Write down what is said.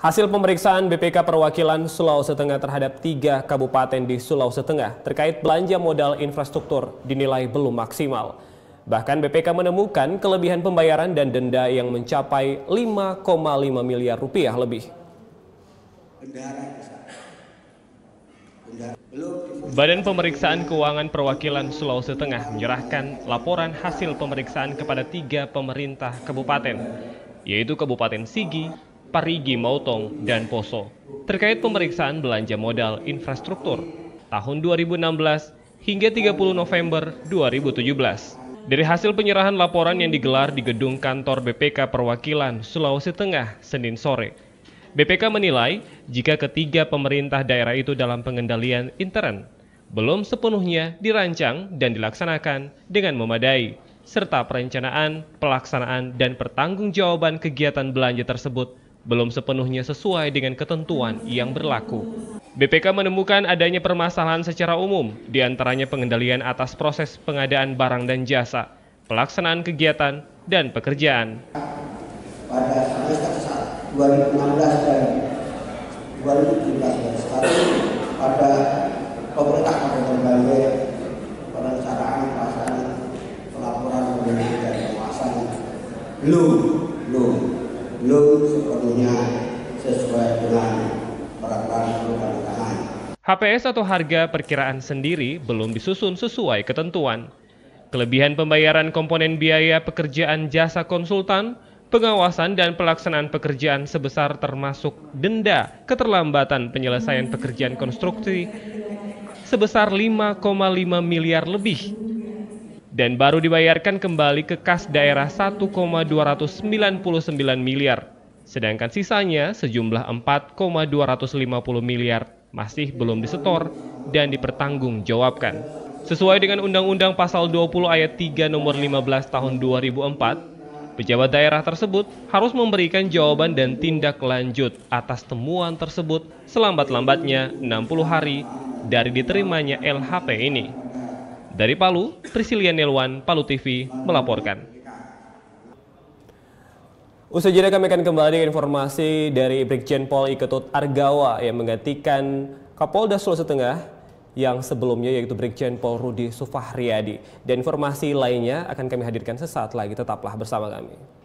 Hasil pemeriksaan BPK Perwakilan Sulawesi Tengah terhadap tiga kabupaten di Sulawesi Tengah terkait belanja modal infrastruktur dinilai belum maksimal. Bahkan BPK menemukan kelebihan pembayaran dan denda yang mencapai 5,5 miliar rupiah lebih. Badan Pemeriksaan Keuangan Perwakilan Sulawesi Tengah menyerahkan laporan hasil pemeriksaan kepada tiga pemerintah kabupaten, yaitu Kabupaten Sigi, parigi mautong, dan poso. Terkait pemeriksaan belanja modal infrastruktur tahun 2016 hingga 30 November 2017. Dari hasil penyerahan laporan yang digelar di gedung kantor BPK Perwakilan Sulawesi Tengah Senin sore, BPK menilai jika ketiga pemerintah daerah itu dalam pengendalian intern belum sepenuhnya dirancang dan dilaksanakan dengan memadai, serta perencanaan, pelaksanaan, dan pertanggungjawaban kegiatan belanja tersebut belum sepenuhnya sesuai dengan ketentuan yang berlaku. BPK menemukan adanya permasalahan secara umum, diantaranya pengendalian atas proses pengadaan barang dan jasa, pelaksanaan kegiatan, dan pekerjaan. Pada semester 2016 dan 2017 dan sekarang pada pemerintah Kabupaten Banggai perencanaan pelaksanaan pelaporan dan pengawasan belum belum belum sepenuhnya sesuai dengan peraturan perundang-undangan. HPS atau harga perkiraan sendiri belum disusun sesuai ketentuan. Kelebihan pembayaran komponen biaya pekerjaan jasa konsultan, pengawasan dan pelaksanaan pekerjaan sebesar termasuk denda keterlambatan penyelesaian pekerjaan konstruksi sebesar 5,5 miliar lebih dan baru dibayarkan kembali ke kas daerah 1,299 miliar. Sedangkan sisanya sejumlah 4,250 miliar masih belum disetor dan dipertanggungjawabkan. Sesuai dengan Undang-Undang Pasal 20 Ayat 3 Nomor 15 Tahun 2004, pejabat daerah tersebut harus memberikan jawaban dan tindak lanjut atas temuan tersebut selambat-lambatnya 60 hari dari diterimanya LHP ini. Dari Palu, Priscilia Nelwan, Palu TV melaporkan. Usai jeda kami akan kembali dengan informasi dari Brigjen Pol Iketut Argawa yang menggantikan Kapolda Sulawesi Tengah yang sebelumnya yaitu Brigjen Pol Rudi Sufahriadi Dan informasi lainnya akan kami hadirkan sesaat lagi. Tetaplah bersama kami.